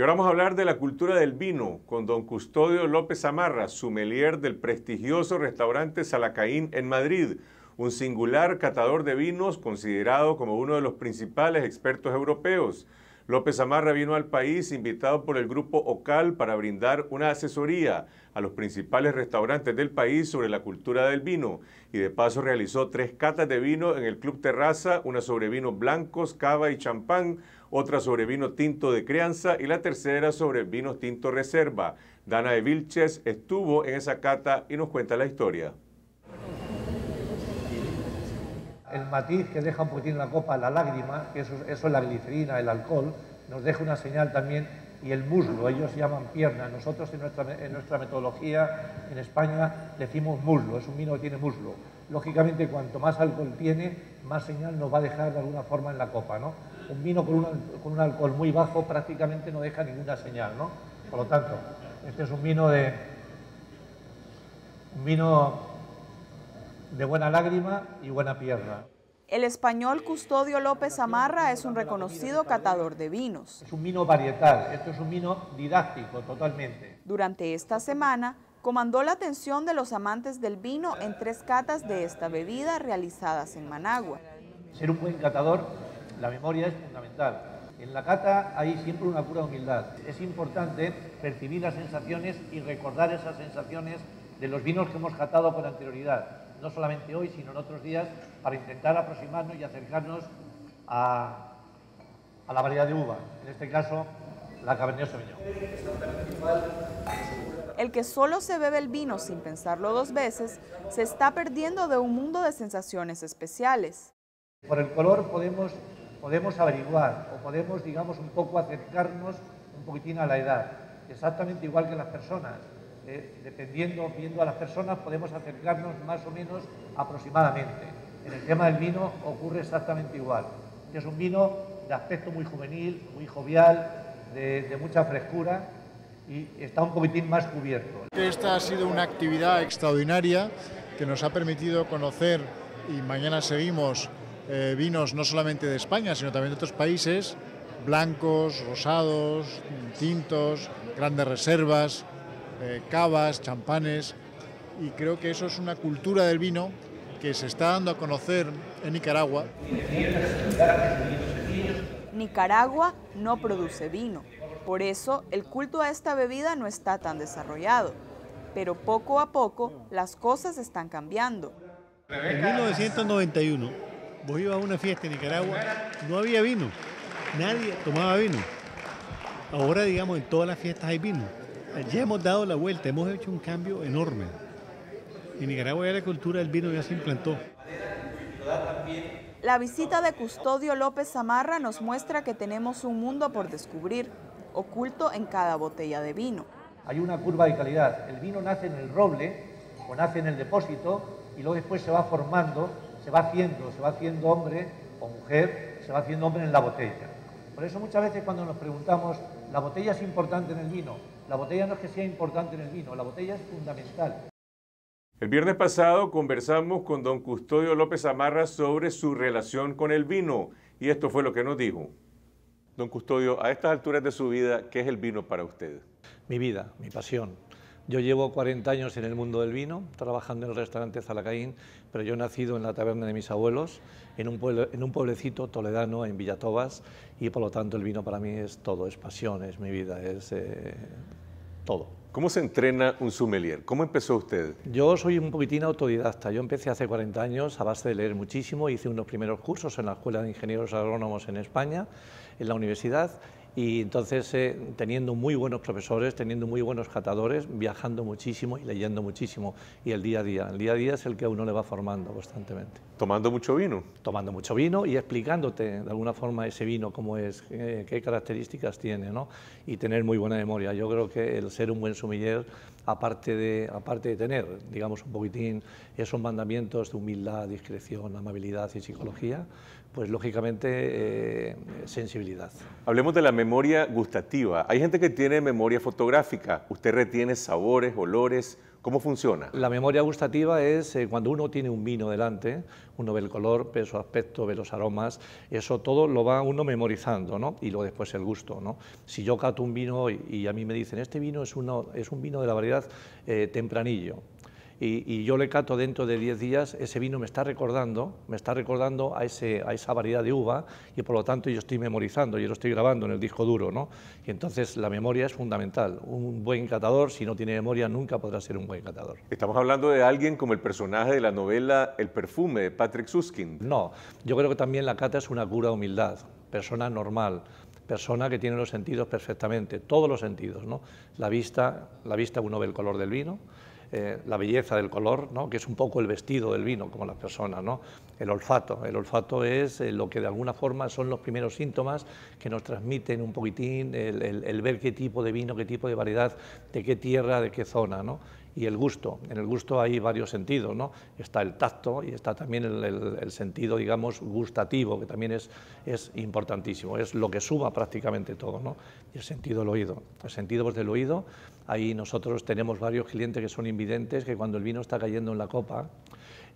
Y ahora vamos a hablar de la cultura del vino con don Custodio López Amarra, sumelier del prestigioso restaurante Salacaín en Madrid, un singular catador de vinos considerado como uno de los principales expertos europeos. López Amarra vino al país invitado por el grupo OCAL para brindar una asesoría a los principales restaurantes del país sobre la cultura del vino y de paso realizó tres catas de vino en el Club Terraza, una sobre vinos blancos, cava y champán, otra sobre vino tinto de crianza y la tercera sobre vinos tinto reserva. Dana de Vilches estuvo en esa cata y nos cuenta la historia el matiz que deja un poquitín la copa, la lágrima, que eso, eso es la glicerina, el alcohol, nos deja una señal también, y el muslo, ellos llaman pierna, nosotros en nuestra, en nuestra metodología en España decimos muslo, es un vino que tiene muslo. Lógicamente, cuanto más alcohol tiene, más señal nos va a dejar de alguna forma en la copa, ¿no? Un vino con, con un alcohol muy bajo prácticamente no deja ninguna señal, ¿no? Por lo tanto, este es un vino de... Un vino de buena lágrima y buena pierna. El español Custodio López Amarra es un reconocido catador de vinos. Es un vino varietal, esto es un vino didáctico totalmente. Durante esta semana comandó la atención de los amantes del vino en tres catas de esta bebida realizadas en Managua. Ser un buen catador, la memoria es fundamental. En la cata hay siempre una pura humildad. Es importante percibir las sensaciones y recordar esas sensaciones de los vinos que hemos catado por anterioridad no solamente hoy, sino en otros días, para intentar aproximarnos y acercarnos a, la variedad de uva, en este caso la Cabernet Sauvignon. El que solo se bebe el vino sin pensarlo dos veces, se está perdiendo de un mundo de sensaciones especiales. Por el color podemos, podemos averiguar o podemos, digamos, un poco acercarnos un poquitín a la edad, exactamente igual que las personas. Eh, dependiendo, viendo a las personas, podemos acercarnos más o menos aproximadamente. En el tema del vino ocurre exactamente igual. es un vino de aspecto muy juvenil, muy jovial, de, mucha frescura y está un poquitín más cubierto. Esta ha sido una actividad extraordinaria que nos ha permitido conocer y mañana seguimos eh, vinos no solamente de España, sino también de otros países, blancos, rosados, tintos, grandes reservas, eh, cavas, champanes, y creo que eso es una cultura del vino que se está dando a conocer en Nicaragua. Nicaragua no produce vino, por eso el culto a esta bebida no está tan desarrollado, pero poco a poco las cosas están cambiando. En 1991 vos ibas a una fiesta en Nicaragua, no había vino, nadie tomaba vino. Ahora digamos en todas las fiestas hay vino ya hemos dado la vuelta, hemos hecho un cambio enorme. En Nicaragua ya la cultura del vino ya se implantó. La visita de Custodio López Zamarra nos muestra que tenemos un mundo por descubrir, oculto en cada botella de vino. Hay una curva de calidad. El vino nace en el roble o nace en el depósito y luego después se va formando, se va haciendo, se va haciendo hombre o mujer, se va haciendo hombre en la botella. Por eso muchas veces cuando nos preguntamos, ¿la botella es importante en el vino? La botella no es que sea importante en el vino, la botella es fundamental. El viernes pasado conversamos con don Custodio López Amarra sobre su relación con el vino y esto fue lo que nos dijo. Don Custodio, a estas alturas de su vida, ¿qué es el vino para usted? Mi vida, mi pasión. Yo llevo 40 años en el mundo del vino, trabajando en el restaurante Zalacaín, pero yo he nacido en la taberna de mis abuelos, en un, pueblo, en un pueblecito toledano, en Villatobas, y por lo tanto el vino para mí es todo, es pasión, es mi vida, es eh, todo. ¿Cómo se entrena un sommelier? ¿Cómo empezó usted? Yo soy un poquitín autodidacta. Yo empecé hace 40 años a base de leer muchísimo. Hice unos primeros cursos en la Escuela de Ingenieros Agrónomos en España, en la universidad y entonces, eh, teniendo muy buenos profesores, teniendo muy buenos catadores, viajando muchísimo y leyendo muchísimo. Y el día a día, el día a día es el que uno le va formando constantemente. ¿Tomando mucho vino? Tomando mucho vino y explicándote de alguna forma ese vino, cómo es, qué, eh, qué características tiene, ¿no? Y tener muy buena memoria. Yo creo que el ser un buen sumiller aparte de, aparte de tener, digamos, un poquitín esos mandamientos de humildad, discreción, amabilidad y psicología, pues lógicamente eh, sensibilidad. Hablemos de la memoria gustativa. Hay gente que tiene memoria fotográfica. Usted retiene sabores, olores, ¿Cómo funciona? La memoria gustativa es eh, cuando uno tiene un vino delante, uno ve el color, ve su aspecto, ve los aromas, eso todo lo va uno memorizando, ¿no? Y luego después el gusto, ¿no? Si yo cato un vino hoy y a mí me dicen, este vino es, uno, es un vino de la variedad eh, tempranillo, y, yo le cato dentro de 10 días, ese vino me está recordando, me está recordando a, esa variedad de uva y por lo tanto yo estoy memorizando, yo lo estoy grabando en el disco duro, ¿no? Y entonces la memoria es fundamental. Un buen catador, si no tiene memoria, nunca podrá ser un buen catador. Estamos hablando de alguien como el personaje de la novela El perfume de Patrick Suskin. No, yo creo que también la cata es una cura humildad, persona normal, persona que tiene los sentidos perfectamente, todos los sentidos, ¿no? La vista, la vista uno ve el color del vino, eh, la belleza del color, ¿no? que es un poco el vestido del vino, como las personas, ¿no? el olfato. El olfato es eh, lo que de alguna forma son los primeros síntomas que nos transmiten un poquitín el, el ver qué tipo de vino, qué tipo de variedad, de qué tierra, de qué zona. ¿no? y el gusto. En el gusto hay varios sentidos, ¿no? Está el tacto y está también el, sentido, digamos, gustativo, que también es, es, importantísimo, es lo que suma prácticamente todo, ¿no? Y el sentido del oído. El sentido pues, del oído, ahí nosotros tenemos varios clientes que son invidentes, que cuando el vino está cayendo en la copa,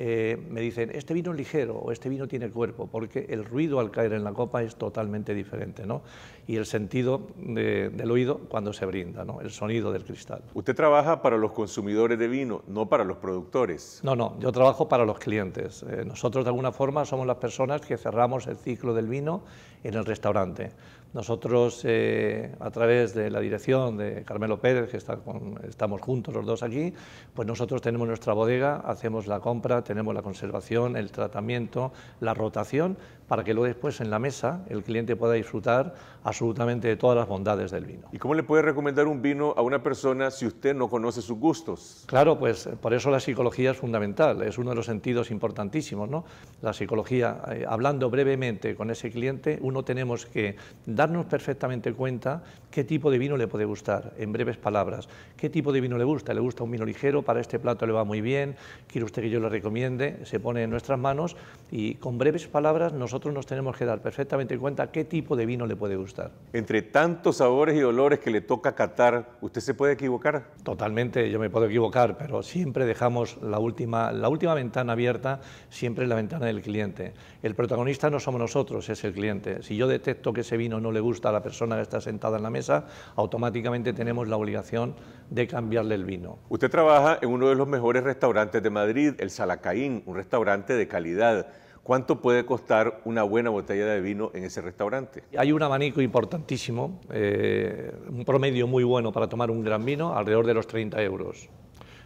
eh, me dicen, este vino es ligero o este vino tiene cuerpo, porque el ruido al caer en la copa es totalmente diferente, ¿no? Y el sentido del oído cuando se brinda, ¿no? El sonido del cristal. Usted trabaja para los consumidores de vino, no para los productores. No, no, yo trabajo para los clientes. Eh, nosotros de alguna forma somos las personas que cerramos el ciclo del vino en el restaurante. Nosotros, eh, a través de la dirección de Carmelo Pérez, que está estamos juntos los dos aquí, pues nosotros tenemos nuestra bodega, hacemos la compra, tenemos la conservación, el tratamiento, la rotación, para que luego después en la mesa el cliente pueda disfrutar absolutamente de todas las bondades del vino. ¿Y cómo le puede recomendar un vino a una persona si usted no conoce sus gustos? Claro, pues eh, por eso la psicología es fundamental, es uno de los sentidos importantísimos, ¿no? La psicología, eh, hablando brevemente con ese cliente, uno tenemos que darnos perfectamente cuenta qué tipo de vino le puede gustar, en breves palabras, qué tipo de vino le gusta, le gusta un vino ligero, para este plato le va muy bien, quiere usted que yo le recomiende se pone en nuestras manos y con breves palabras nosotros nos tenemos que dar perfectamente cuenta qué tipo de vino le puede gustar. Entre tantos sabores y olores que le toca catar, ¿usted se puede equivocar? Totalmente, yo me puedo equivocar, pero siempre dejamos la última, la última ventana abierta, siempre es la ventana del cliente. El protagonista no somos nosotros, es el cliente. Si yo detecto que ese vino no le gusta a la persona que está sentada en la mesa, automáticamente tenemos la obligación de cambiarle el vino. Usted trabaja en uno de los mejores restaurantes de Madrid, el Salacán. Caín, un restaurante de calidad. ¿Cuánto puede costar una buena botella de vino en ese restaurante? Hay un abanico importantísimo, eh, un promedio muy bueno para tomar un gran vino, alrededor de los 30 euros.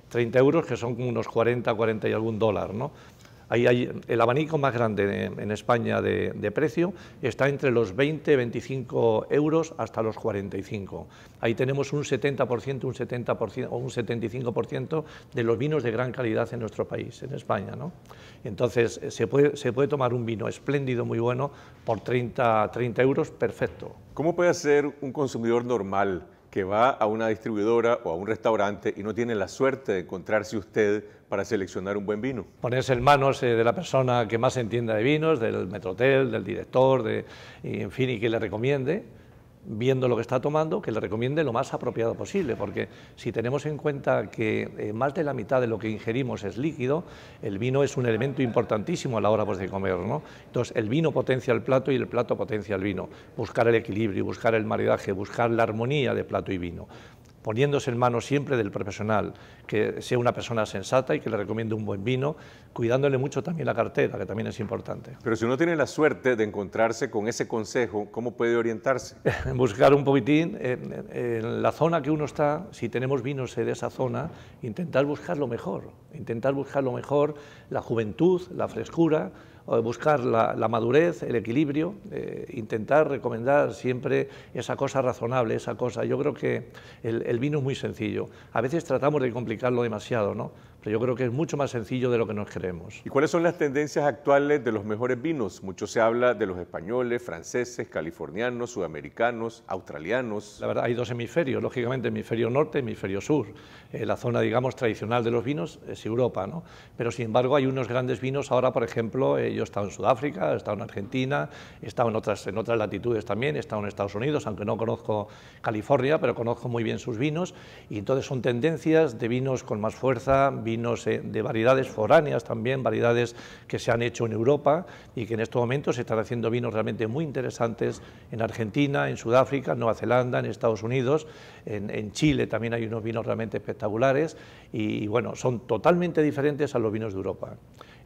30 euros que son unos 40, 40 y algún dólar, ¿no? Ahí hay el abanico más grande en España de, precio está entre los 20, 25 euros hasta los 45. Ahí tenemos un 70%, un 70% o un 75% de los vinos de gran calidad en nuestro país, en España. Entonces, eh, se puede, se puede tomar un vino espléndido, muy bueno, por 30, 30 euros, perfecto. ¿Cómo puede ser un consumidor normal? que va a una distribuidora o a un restaurante y no tiene la suerte de encontrarse usted para seleccionar un buen vino? Ponerse en manos eh, de la persona que más entienda de vinos, del metrotel, del director, de, y, en fin, y que le recomiende viendo lo que está tomando, que le recomiende lo más apropiado posible, porque si tenemos en cuenta que eh, más de la mitad de lo que ingerimos es líquido, el vino es un elemento importantísimo a la hora pues, de comer. ¿no? Entonces, el vino potencia el plato y el plato potencia el vino. Buscar el equilibrio, buscar el maridaje, buscar la armonía de plato y vino poniéndose en manos siempre del profesional, que sea una persona sensata y que le recomiende un buen vino, cuidándole mucho también la cartera, que también es importante. Pero si uno tiene la suerte de encontrarse con ese consejo, ¿cómo puede orientarse? Buscar un poquitín en, la zona que uno está, si tenemos vinos de esa zona, intentar buscar lo mejor, intentar buscar lo mejor, la juventud, la frescura, buscar la, madurez, el equilibrio, eh, intentar recomendar siempre esa cosa razonable, esa cosa. Yo creo que el, el, vino es muy sencillo. A veces tratamos de complicarlo demasiado, ¿no? yo creo que es mucho más sencillo de lo que nos creemos. ¿Y cuáles son las tendencias actuales de los mejores vinos? Mucho se habla de los españoles, franceses, californianos, sudamericanos, australianos. La verdad, hay dos hemisferios, lógicamente, hemisferio norte, hemisferio sur. Eh, la zona, digamos, tradicional de los vinos es Europa, ¿no? Pero sin embargo, hay unos grandes vinos ahora, por ejemplo, eh, yo he estado en Sudáfrica, he estado en Argentina, he estado en otras, en otras latitudes también, he estado en Estados Unidos, aunque no conozco California, pero conozco muy bien sus vinos. Y entonces son tendencias de vinos con más fuerza, vinos eh, de variedades foráneas también, variedades que se han hecho en Europa y que en estos momentos se están haciendo vinos realmente muy interesantes en Argentina, en Sudáfrica, en Nueva Zelanda, en Estados Unidos, en, Chile también hay unos vinos realmente espectaculares y bueno, son totalmente diferentes a los vinos de Europa.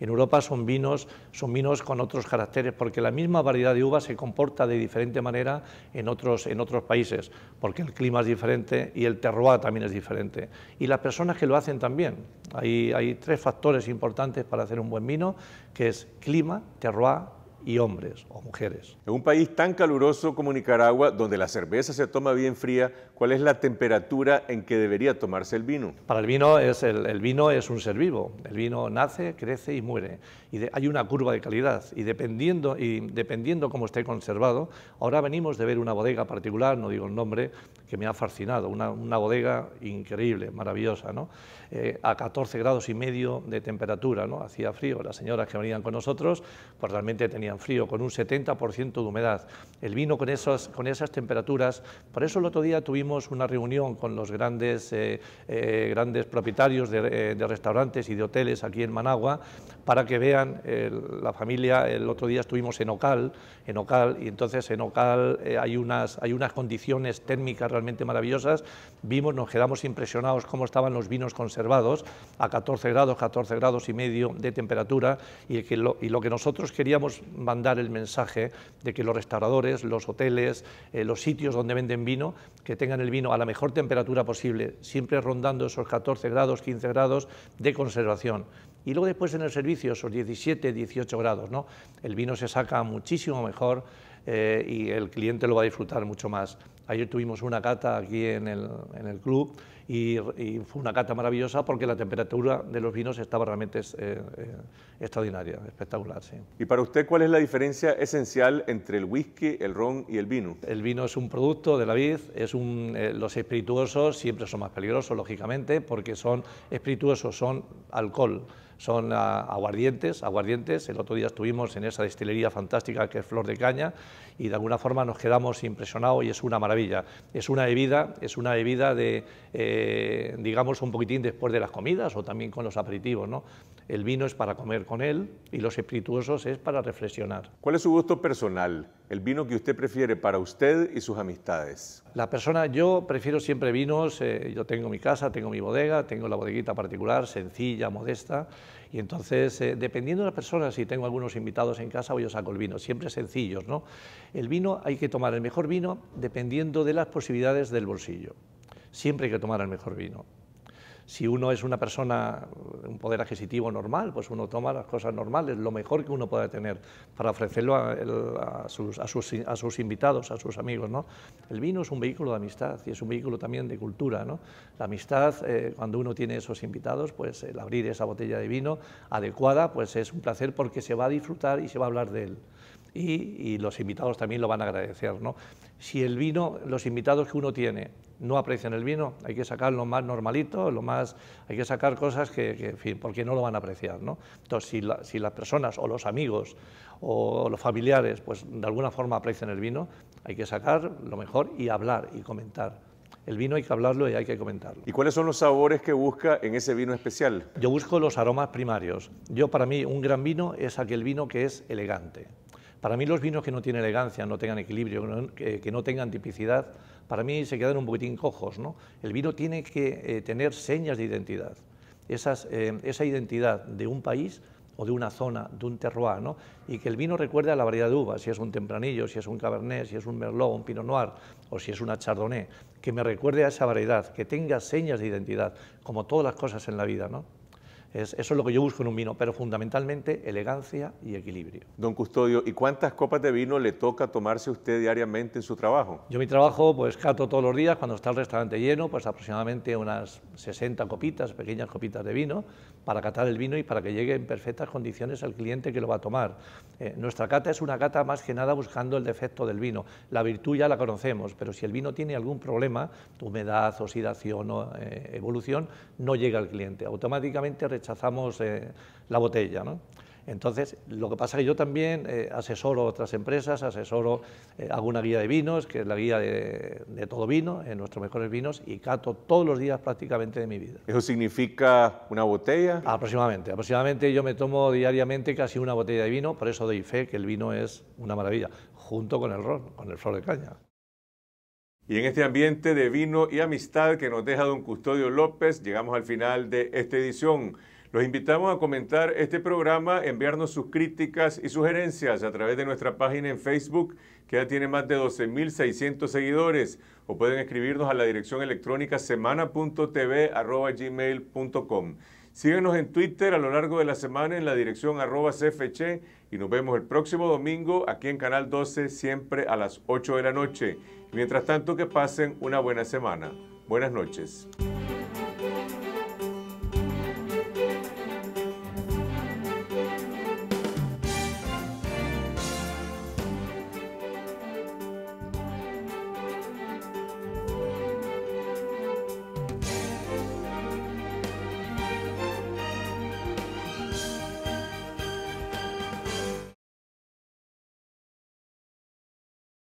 En Europa son vinos, son vinos con otros caracteres, porque la misma variedad de uvas se comporta de diferente manera en otros, en otros países, porque el clima es diferente y el terroir también es diferente. Y las personas que lo hacen también. Hay, hay tres factores importantes para hacer un buen vino, que es clima, terroir y hombres o mujeres. En un país tan caluroso como Nicaragua, donde la cerveza se toma bien fría, ¿cuál es la temperatura en que debería tomarse el vino? Para el vino es, el, vino es un ser vivo. El vino nace, crece y muere. Y hay una curva de calidad. Y dependiendo, y dependiendo cómo esté conservado, ahora venimos de ver una bodega particular, no digo el nombre, que me ha fascinado, una, bodega increíble, maravillosa, ¿no? Eh, a 14 grados y medio de temperatura, ¿no? Hacía frío, las señoras que venían con nosotros, pues realmente tenían frío, con un 70% de humedad. El vino con esas, con esas temperaturas, por eso el otro día tuvimos una reunión con los grandes, eh, eh, grandes propietarios de, restaurantes y de hoteles aquí en Managua, para que vean la familia, el otro día estuvimos en Ocal, en Ocal, y entonces en Ocal hay, unas, hay unas condiciones térmicas maravillosas. Vimos, nos quedamos impresionados cómo estaban los vinos conservados a 14 grados, 14 grados y medio de temperatura y, que lo, que nosotros queríamos mandar el mensaje de que los restauradores, los hoteles, eh, los sitios donde venden vino, que tengan el vino a la mejor temperatura posible, siempre rondando esos 14 grados, 15 grados de conservación y luego después en el servicio esos 17, 18 grados. ¿no? El vino se saca muchísimo mejor, eh, y el cliente lo va a disfrutar mucho más. Ayer tuvimos una cata aquí en el, club y, fue una cata maravillosa porque la temperatura de los vinos estaba realmente eh, eh, extraordinaria, espectacular. Sí. ¿Y para usted cuál es la diferencia esencial entre el whisky, el ron y el vino? El vino es un producto de la vid, los espirituosos siempre son más peligrosos, lógicamente, porque son espirituosos, son alcohol son ah, aguardientes, aguardientes. El otro día estuvimos en esa destilería fantástica que es Flor de Caña y de alguna forma nos quedamos impresionados y es una maravilla. Es una bebida, es una bebida de, eh, digamos, un poquitín después de las comidas o también con los aperitivos, ¿no? el vino es para comer con él y los espirituosos es para reflexionar. ¿Cuál es su gusto personal? ¿El vino que usted prefiere para usted y sus amistades? La persona, yo prefiero siempre vinos, eh, yo tengo mi casa, tengo mi bodega, tengo la bodeguita particular, sencilla, modesta, y entonces, eh, dependiendo de la persona, si tengo algunos invitados en casa, yo saco el vino, siempre sencillos, ¿no? El vino hay que tomar el mejor vino dependiendo de las posibilidades del bolsillo, siempre hay que tomar el mejor vino. Si uno es una persona, eh, un poder adquisitivo normal, pues uno toma las cosas normales, lo mejor que uno pueda tener, para ofrecerlo a, sus, invitados, a sus amigos. ¿no? El vino es un vehículo de amistad y es un vehículo también de cultura. ¿no? La amistad, eh, cuando uno tiene esos invitados, pues el abrir esa botella de vino adecuada, pues es un placer porque se va a disfrutar y se va a hablar de él y, los invitados también lo van a agradecer. ¿no? Si el vino, los invitados que uno tiene no aprecian el vino, hay que sacar lo más normalito, lo más, hay que sacar cosas que, en fin, porque no lo van a apreciar. ¿no? Entonces, si, si, las personas o los amigos o los familiares, pues de alguna forma aprecian el vino, hay que sacar lo mejor y hablar y comentar. El vino hay que hablarlo y hay que comentarlo. ¿Y cuáles son los sabores que busca en ese vino especial? Yo busco los aromas primarios. Yo para mí un gran vino es aquel vino que es elegante, para mí los vinos que no tienen elegancia, no tengan equilibrio, que no tengan tipicidad, para mí se quedan un poquitín cojos. ¿no? El vino tiene que eh, tener señas de identidad. Eh, esa identidad de un país o de una zona, de un terroir, ¿no? y que el vino recuerde a la variedad de uva, si es un tempranillo, si es un cabernet, si es un merlot, un pinot noir o si es una chardonnay, que me recuerde a esa variedad, que tenga señas de identidad, como todas las cosas en la vida. ¿no? Es, eso es lo que yo busco en un vino, pero fundamentalmente elegancia y equilibrio. Don Custodio, ¿y cuántas copas de vino le toca tomarse usted diariamente en su trabajo? Yo mi trabajo pues cato todos los días, cuando está el restaurante lleno, pues aproximadamente unas 60 copitas, pequeñas copitas de vino, para catar el vino y para que llegue en perfectas condiciones al cliente que lo va a tomar. Eh, nuestra cata es una cata más que nada buscando el defecto del vino. La virtud ya la conocemos, pero si el vino tiene algún problema, humedad, oxidación o eh, evolución, no llega al cliente. Automáticamente rechazamos eh, la botella. ¿no? Entonces, lo que pasa es que yo también asesoro eh, asesoro otras empresas, asesoro, eh, hago una guía de vinos, que es la guía de, de todo vino, en eh, nuestros mejores vinos, y cato todos los días prácticamente de mi vida. ¿Eso significa una botella? Aproximadamente, aproximadamente yo me tomo diariamente casi una botella de vino, por eso doy fe que el vino es una maravilla, junto con el ron, con el flor de caña. Y en este ambiente de vino y amistad que nos deja don Custodio López, llegamos al final de esta edición. Los invitamos a comentar este programa, enviarnos sus críticas y sugerencias a través de nuestra página en Facebook, que ya tiene más de 12.600 seguidores, o pueden escribirnos a la dirección electrónica semana.tv.gmail.com. Síguenos en Twitter a lo largo de la semana en la dirección arroba y nos vemos el próximo domingo aquí en Canal 12, siempre a las 8 de la noche. mientras tanto, que pasen una buena semana. Buenas noches.